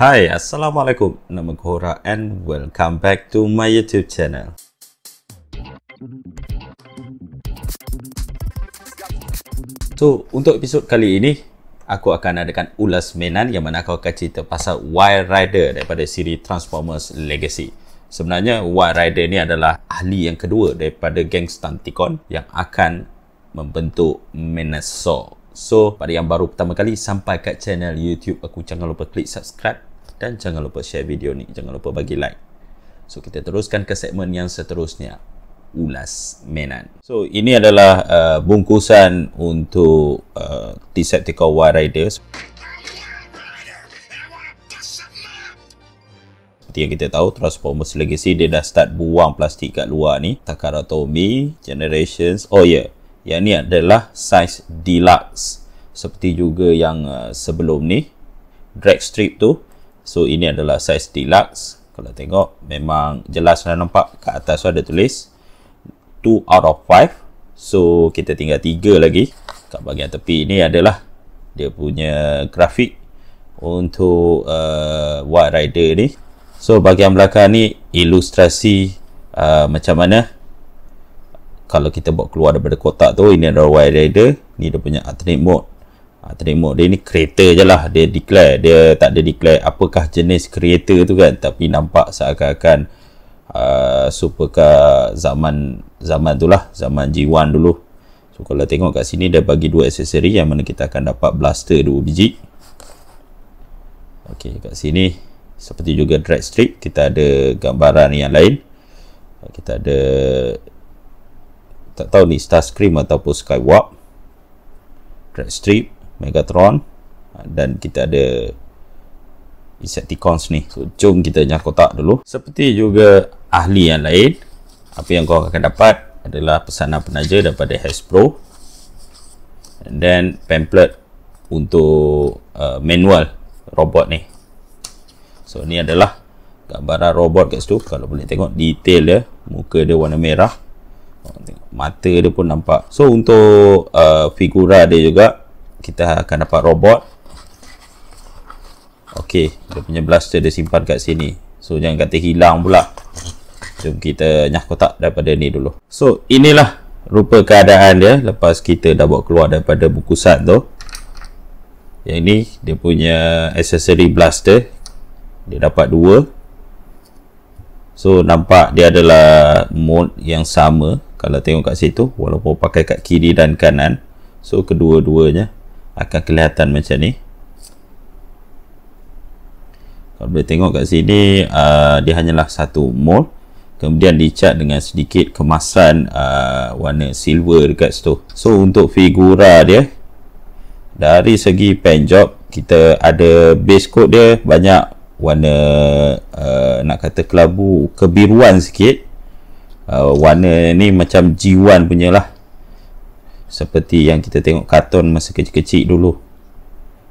Hai, Assalamualaikum. Nama Kohora and welcome back to my YouTube channel. So, untuk episod kali ini, aku akan adakan ulas mainan yang mana aku akan cerita pasal Wild Rider daripada siri Transformers Legacy. Sebenarnya, Wild Rider ni adalah ahli yang kedua daripada geng Stunticon yang akan membentuk Menasor. So, pada yang baru pertama kali sampai kat channel YouTube aku, jangan lupa klik subscribe dan jangan lupa share video ni. Jangan lupa bagi like. So, kita teruskan ke segmen yang seterusnya. Ulas Menan. So, ini adalah uh, bungkusan untuk uh, Decepticon War Riders. Seperti yang kita tahu, Transformers Legacy dia dah start buang plastik kat luar ni. Takaratomi, Generations. Oh, ya. Yeah. Yang ni adalah size deluxe. Seperti juga yang uh, sebelum ni. Drag strip tu So ini adalah size deluxe. Kalau tengok memang jelas dan nampak kat atas tu ada tulis 2 out of 5. So kita tinggal 3 lagi. Kat bahagian tepi ini adalah dia punya grafik untuk uh, white rider ni. So bahagian belakang ni ilustrasi uh, macam mana kalau kita buat keluar daripada kotak tu ini adalah white rider, ni dia punya alternate mode Ha, terima dia ni kereta je lah dia declare dia tak ada declare apakah jenis kereta tu kan tapi nampak seakan-akan uh, supercar zaman zaman tu lah zaman G1 dulu so kalau tengok kat sini dia bagi dua aksesori yang mana kita akan dapat blaster dua biji ok kat sini seperti juga drag strip kita ada gambaran yang lain ha, kita ada tak tahu ni star scream ataupun skywalk drag strip Megatron ah, dan kita ada Insecticons ni. So, jom kita nyah kotak dulu. Seperti juga ahli yang lain, apa yang kau akan dapat adalah pesanan penaja daripada Hasbro. And then pamphlet untuk uh, manual robot ni. So ni adalah gambaran robot kat situ. Kalau boleh tengok detail dia, muka dia warna merah. Mata dia pun nampak. So untuk uh, figura dia juga kita akan dapat robot ok dia punya blaster dia simpan kat sini so jangan kata hilang pula jom kita nyah kotak daripada ni dulu so inilah rupa keadaan dia lepas kita dah buat keluar daripada bungkusan tu yang ini dia punya accessory blaster dia dapat dua so nampak dia adalah mode yang sama kalau tengok kat situ walaupun pakai kat kiri dan kanan so kedua-duanya akan kelihatan macam ni kalau boleh tengok kat sini uh, dia hanyalah satu mold kemudian dicat dengan sedikit kemasan uh, warna silver dekat situ so untuk figura dia dari segi paint job kita ada base coat dia banyak warna uh, nak kata kelabu kebiruan sikit uh, warna ni macam G1 punya lah seperti yang kita tengok karton masa kecil-kecil dulu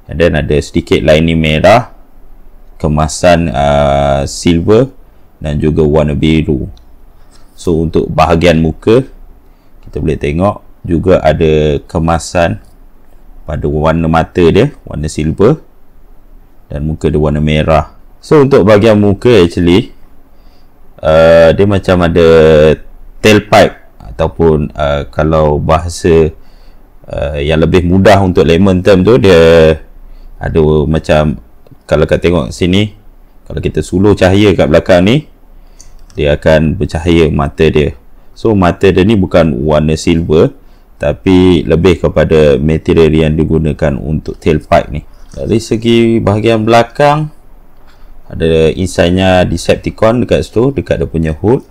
and ada sedikit lining merah kemasan uh, silver dan juga warna biru so untuk bahagian muka kita boleh tengok juga ada kemasan pada warna mata dia warna silver dan muka dia warna merah so untuk bahagian muka actually uh, dia macam ada tailpipe ataupun uh, kalau bahasa uh, yang lebih mudah untuk layman term tu dia ada macam kalau kita tengok sini kalau kita suluh cahaya kat belakang ni dia akan bercahaya mata dia so mata dia ni bukan warna silver tapi lebih kepada material yang digunakan untuk tailpipe ni dari segi bahagian belakang ada insainya Decepticon dekat situ dekat dia punya hood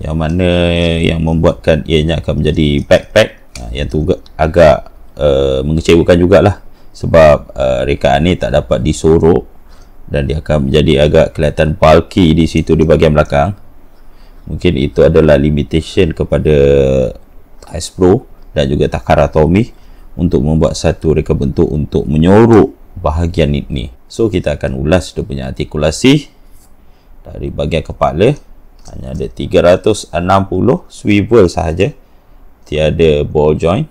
yang mana yang membuatkan ianya akan menjadi backpack ha, yang tu agak uh, mengecewakan jugalah sebab uh, eh, rekaan ni tak dapat disorok dan dia akan menjadi agak kelihatan bulky di situ di bahagian belakang mungkin itu adalah limitation kepada Ice Pro dan juga Takara Tomy untuk membuat satu reka bentuk untuk menyorok bahagian ini so kita akan ulas dia punya artikulasi dari bahagian kepala hanya ada 360 swivel sahaja tiada ball joint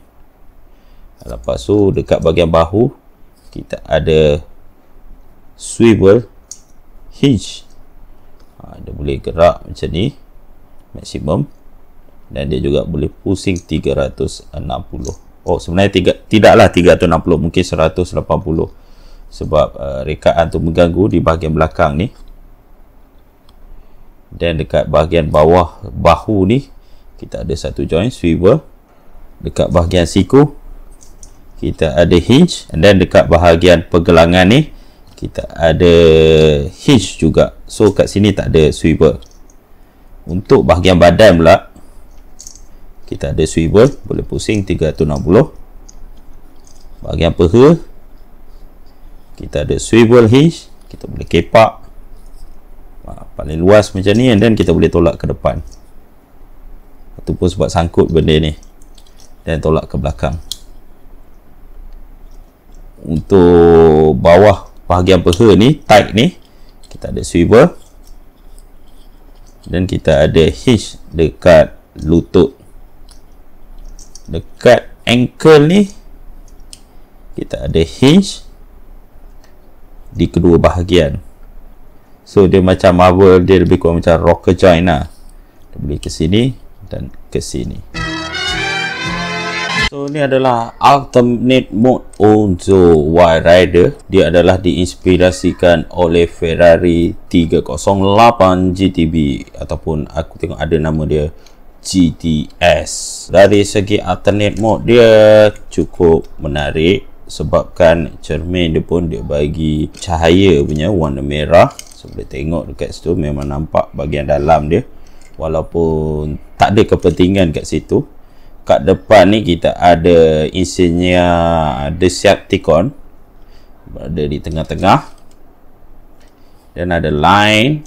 lepas tu dekat bahagian bahu kita ada swivel hinge ha, dia boleh gerak macam ni maksimum dan dia juga boleh pusing 360 oh sebenarnya tiga, tidaklah 360 mungkin 180 sebab uh, eh, rekaan tu mengganggu di bahagian belakang ni dan dekat bahagian bawah bahu ni kita ada satu joint swivel. Dekat bahagian siku kita ada hinge and then dekat bahagian pergelangan ni kita ada hinge juga. So kat sini tak ada swivel. Untuk bahagian badan pula kita ada swivel boleh pusing 360. Bahagian peha kita ada swivel hinge, kita boleh kepak paling luas macam ni and then kita boleh tolak ke depan ataupun sebab sangkut benda ni dan tolak ke belakang untuk bawah bahagian peha ni tight ni kita ada swivel dan kita ada hitch dekat lutut dekat ankle ni kita ada hinge di kedua bahagian So dia macam Marvel dia lebih kurang macam rocker joint lah Dia boleh ke sini dan ke sini So ni adalah Ultimate Mode Onzo Wild Rider Dia adalah diinspirasikan oleh Ferrari 308 GTB Ataupun aku tengok ada nama dia GTS Dari segi Alternate Mode dia cukup menarik Sebabkan cermin dia pun dia bagi cahaya punya warna merah So boleh tengok dekat situ memang nampak bagian dalam dia walaupun tak ada kepentingan kat situ. Kat depan ni kita ada insinya ada Decepticon ada di tengah-tengah. Dan ada line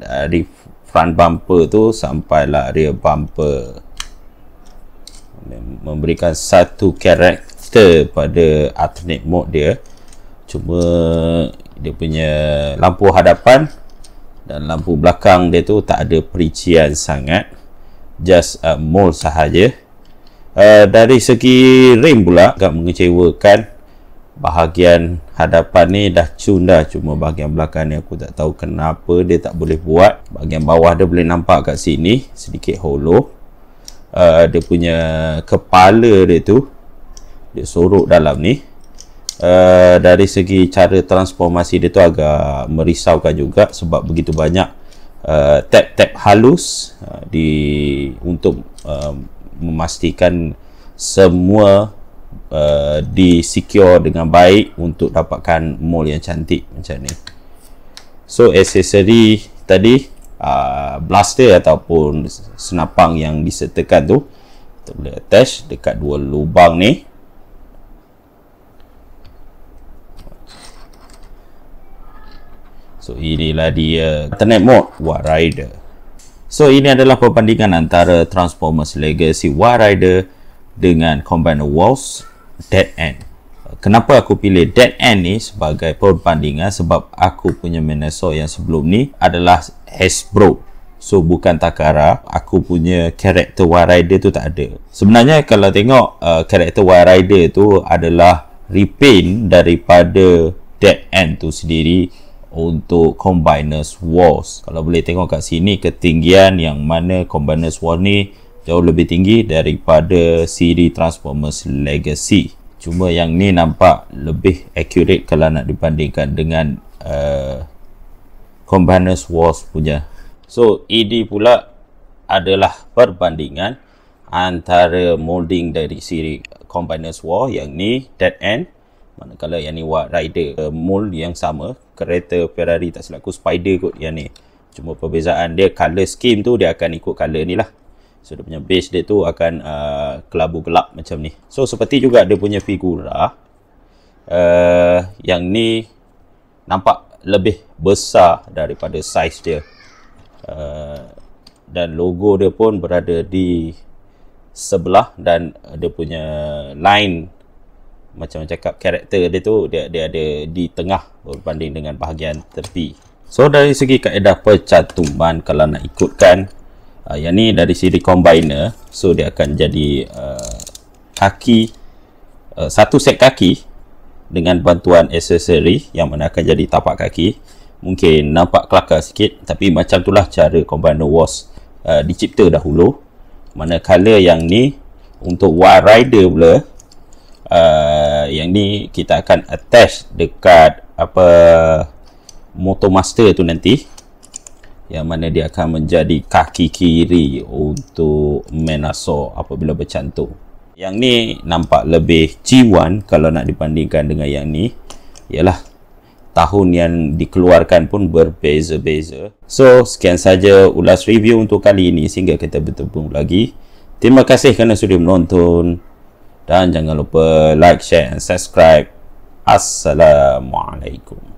dari front bumper tu sampai sampailah rear bumper memberikan satu karakter pada alternate mode dia cuma dia punya lampu hadapan dan lampu belakang dia tu tak ada perincian sangat just uh, mold sahaja uh, dari segi rim pula agak mengecewakan bahagian hadapan ni dah cun dah cuma bahagian belakang ni aku tak tahu kenapa dia tak boleh buat bahagian bawah dia boleh nampak kat sini sedikit hollow uh, dia punya kepala dia tu dia sorok dalam ni Uh, dari segi cara transformasi dia tu agak merisaukan juga sebab begitu banyak uh, tap-tap halus uh, di untuk uh, memastikan semua uh, di secure dengan baik untuk dapatkan mall yang cantik macam ni. So accessory tadi uh, blaster ataupun senapang yang disertakan tu kita boleh attach dekat dua lubang ni So inilah dia Ternet Mode War Rider So ini adalah perbandingan antara Transformers Legacy War Rider Dengan Combiner Wars Dead End Kenapa aku pilih Dead End ni sebagai perbandingan Sebab aku punya Menasor yang sebelum ni adalah Hasbro So bukan Takara Aku punya karakter War Rider tu tak ada Sebenarnya kalau tengok uh, karakter uh, War Rider tu adalah Repaint daripada Dead End tu sendiri untuk Combiner's Walls. kalau boleh tengok kat sini ketinggian yang mana Combiner's Wars ni jauh lebih tinggi daripada Siri Transformers Legacy cuma yang ni nampak lebih accurate kalau nak dibandingkan dengan uh, Combiner's Walls punya so ED pula adalah perbandingan antara molding dari siri Combiner's War yang ni Dead End Manakala yang ni buat rider uh, mold yang sama Kereta Ferrari tak silap aku spider kot yang ni Cuma perbezaan dia color scheme tu dia akan ikut color ni lah So dia punya base dia tu akan uh, kelabu gelap macam ni So seperti juga dia punya figura uh, Yang ni nampak lebih besar daripada size dia uh, Dan logo dia pun berada di sebelah Dan dia punya line macam macam cakap karakter dia tu dia dia ada di tengah berbanding dengan bahagian tepi. So dari segi kaedah percantuman kalau nak ikutkan uh, yang ni dari segi combiner so dia akan jadi uh, kaki uh, satu set kaki dengan bantuan aksesori yang mana akan jadi tapak kaki mungkin nampak kelakar sikit tapi macam itulah cara combiner was uh, dicipta dahulu manakala yang ni untuk wide rider pula uh, yang ni kita akan attach dekat apa motor master tu nanti yang mana dia akan menjadi kaki kiri untuk menaso apabila bercantum yang ni nampak lebih G1 kalau nak dibandingkan dengan yang ni ialah tahun yang dikeluarkan pun berbeza-beza so sekian saja ulas review untuk kali ini sehingga kita bertemu lagi terima kasih kerana sudah menonton dan jangan lupa like, share and subscribe. Assalamualaikum.